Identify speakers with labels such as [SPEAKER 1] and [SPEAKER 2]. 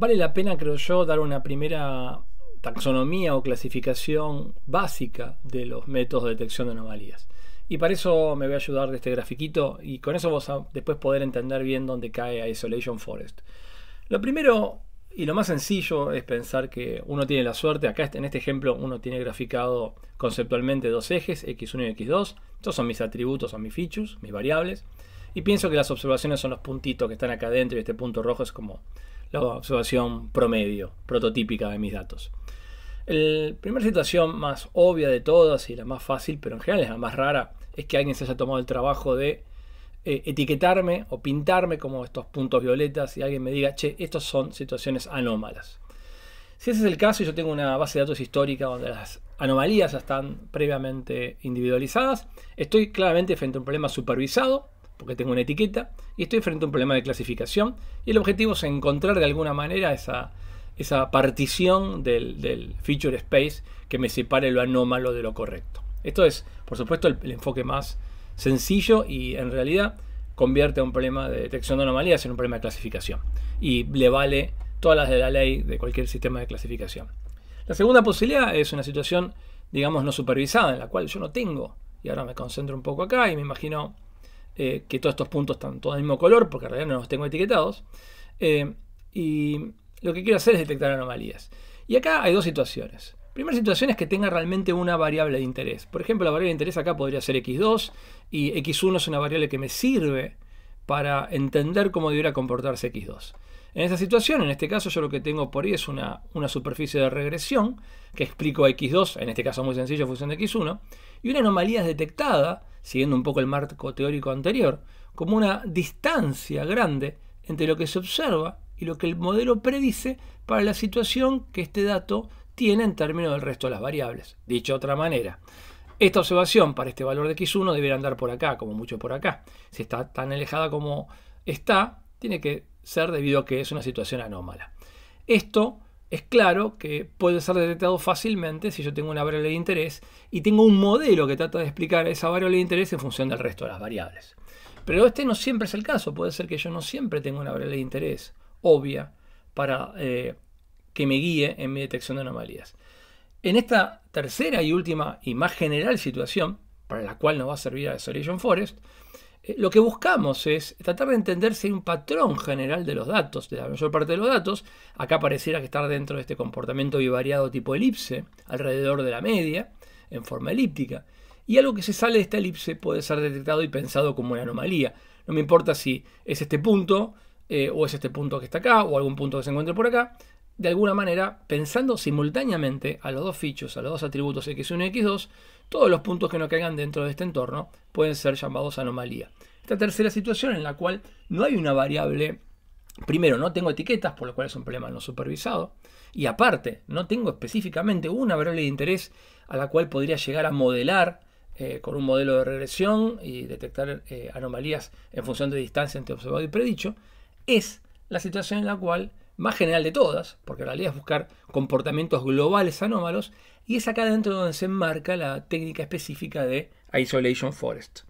[SPEAKER 1] Vale la pena, creo yo, dar una primera taxonomía o clasificación básica de los métodos de detección de anomalías. Y para eso me voy a ayudar de este grafiquito y con eso vos después poder entender bien dónde cae Isolation Forest. Lo primero y lo más sencillo es pensar que uno tiene la suerte, acá en este ejemplo uno tiene graficado conceptualmente dos ejes, x1 y x2, estos son mis atributos, son mis features, mis variables. Y pienso que las observaciones son los puntitos que están acá adentro y este punto rojo es como la observación promedio, prototípica de mis datos. La primera situación más obvia de todas y la más fácil, pero en general es la más rara, es que alguien se haya tomado el trabajo de eh, etiquetarme o pintarme como estos puntos violetas y alguien me diga, che, estos son situaciones anómalas. Si ese es el caso, y yo tengo una base de datos histórica donde las anomalías ya están previamente individualizadas, estoy claramente frente a un problema supervisado porque tengo una etiqueta y estoy frente a un problema de clasificación y el objetivo es encontrar de alguna manera esa, esa partición del, feature space que me separe lo anómalo de lo correcto. Esto es, por supuesto, el, enfoque más sencillo y en realidad convierte un problema de detección de anomalías en un problema de clasificación y le vale todas las de la ley de cualquier sistema de clasificación. La segunda posibilidad es una situación, digamos, no supervisada, en la cual yo no tengo, y ahora me concentro un poco acá y me imagino eh, que todos estos puntos están todos del mismo color, porque en realidad no los tengo etiquetados. Eh, y lo que quiero hacer es detectar anomalías. Y acá hay dos situaciones. Primera situación es que tenga realmente una variable de interés. Por ejemplo, la variable de interés acá podría ser x2 y x1 es una variable que me sirve para entender cómo debiera comportarse x2. En esta situación, en este caso, yo lo que tengo por ahí es una, una superficie de regresión que explico a x2, en este caso muy sencillo, función de x1, y una anomalía es detectada siguiendo un poco el marco teórico anterior, como una distancia grande entre lo que se observa y lo que el modelo predice para la situación que este dato tiene en términos del resto de las variables. Dicho de otra manera, esta observación para este valor de x1 debería andar por acá, como mucho por acá. Si está tan alejada como está, tiene que ser debido a que es una situación anómala. Esto es claro que puede ser detectado fácilmente si yo tengo una variable de interés y tengo un modelo que trata de explicar esa variable de interés en función del resto de las variables. Pero este no siempre es el caso, puede ser que yo no siempre tenga una variable de interés obvia para eh, que me guíe en mi detección de anomalías. En esta tercera y última y más general situación, para la cual nos va a servir a Solution Forest, eh, lo que buscamos es tratar de entender si hay un patrón general de los datos, de la mayor parte de los datos. Acá pareciera que estar dentro de este comportamiento bivariado tipo elipse, alrededor de la media, en forma elíptica. Y algo que se sale de esta elipse puede ser detectado y pensado como una anomalía. No me importa si es este punto, eh, o es este punto que está acá, o algún punto que se encuentre por acá de alguna manera, pensando simultáneamente a los dos fichos, a los dos atributos x1 y x2, todos los puntos que no caigan dentro de este entorno pueden ser llamados anomalía. Esta tercera situación en la cual no hay una variable, primero, no tengo etiquetas, por lo cual es un problema no supervisado, y aparte, no tengo específicamente una variable de interés a la cual podría llegar a modelar eh, con un modelo de regresión y detectar eh, anomalías en función de distancia entre observado y predicho, es la situación en la cual más general de todas, porque la realidad es buscar comportamientos globales anómalos, y es acá dentro donde se enmarca la técnica específica de Isolation Forest.